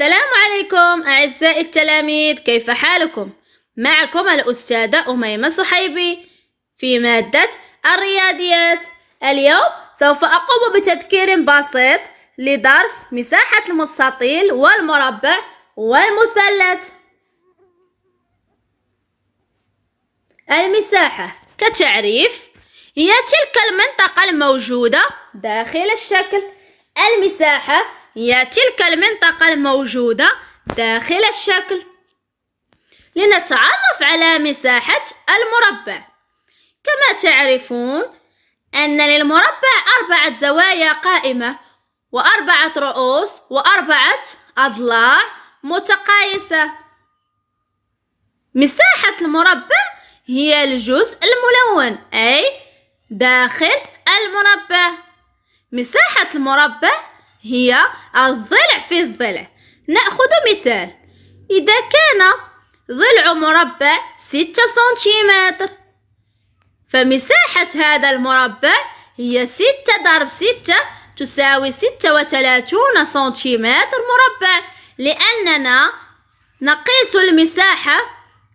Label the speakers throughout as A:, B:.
A: السلام عليكم أعزائي التلاميذ كيف حالكم؟ معكم الأستاذة أميمة صحيبي في مادة الرياضيات اليوم سوف أقوم بتذكير بسيط لدرس مساحة المستطيل والمربع والمثلث المساحة كتعريف هي تلك المنطقة الموجودة داخل الشكل المساحة هي تلك المنطقة الموجودة داخل الشكل لنتعرف على مساحة المربع كما تعرفون أن للمربع أربعة زوايا قائمة وأربعة رؤوس وأربعة أضلاع متقايسة مساحة المربع هي الجزء الملون أي داخل المربع مساحة المربع هي الضلع في الضلع نأخذ مثال إذا كان ضلع مربع ستة سنتيمتر فمساحة هذا المربع هي ستة ضرب ستة تساوي ستة وثلاثون سنتيمتر مربع لأننا نقيس المساحة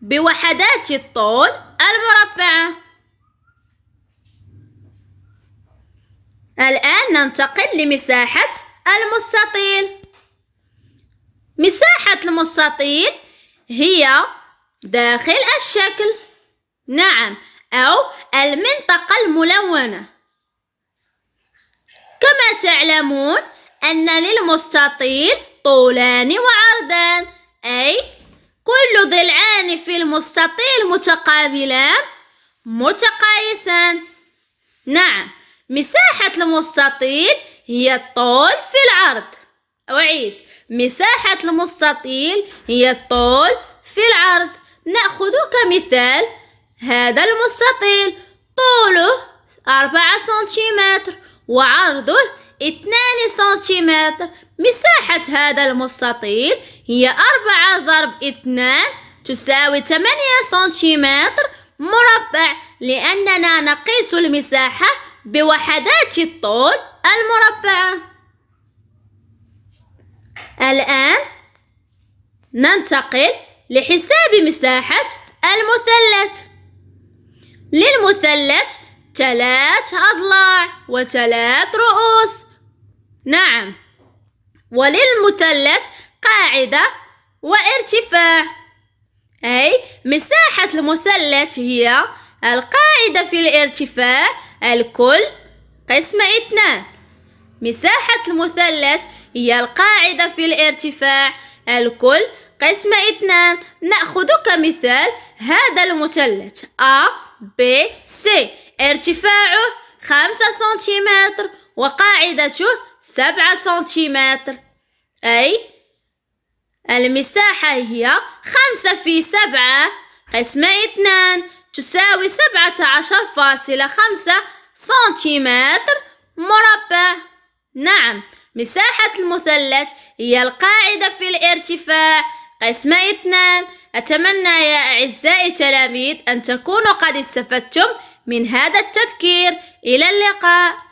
A: بوحدات الطول المربعة الآن ننتقل لمساحة المستطيل مساحة المستطيل هي داخل الشكل نعم أو المنطقة الملونة كما تعلمون أن للمستطيل طولان وعرضان أي كل ضلعان في المستطيل متقابلان متقايسان نعم مساحة المستطيل هي الطول في العرض أعيد مساحة المستطيل هي الطول في العرض نأخذ كمثال هذا المستطيل طوله أربعة سنتيمتر وعرضه اثنان سنتيمتر مساحة هذا المستطيل هي أربعة ضرب اثنان تساوي ثمانية سنتيمتر مربع لأننا نقيس المساحة بوحدات الطول المربعة الآن ننتقل لحساب مساحة المثلث للمثلث ثلاث أضلاع وثلاث رؤوس نعم وللمثلث قاعدة وارتفاع أي مساحة المثلث هي القاعدة في الارتفاع الكل قسم اثنان مساحة المثلث هي القاعدة في الارتفاع الكل قسم اثنان نأخذ كمثال هذا المثلث A B C ارتفاعه خمسة سنتيمتر وقاعدته سبعة سنتيمتر أي المساحة هي خمسة في سبعة قسم اثنان تساوي سبعة عشر فاصلة خمسة سنتيمتر مربع نعم مساحة المثلث هي القاعدة في الارتفاع قسم اثنان أتمنى يا أعزائي التلاميذ أن تكونوا قد استفدتم من هذا التذكير إلى اللقاء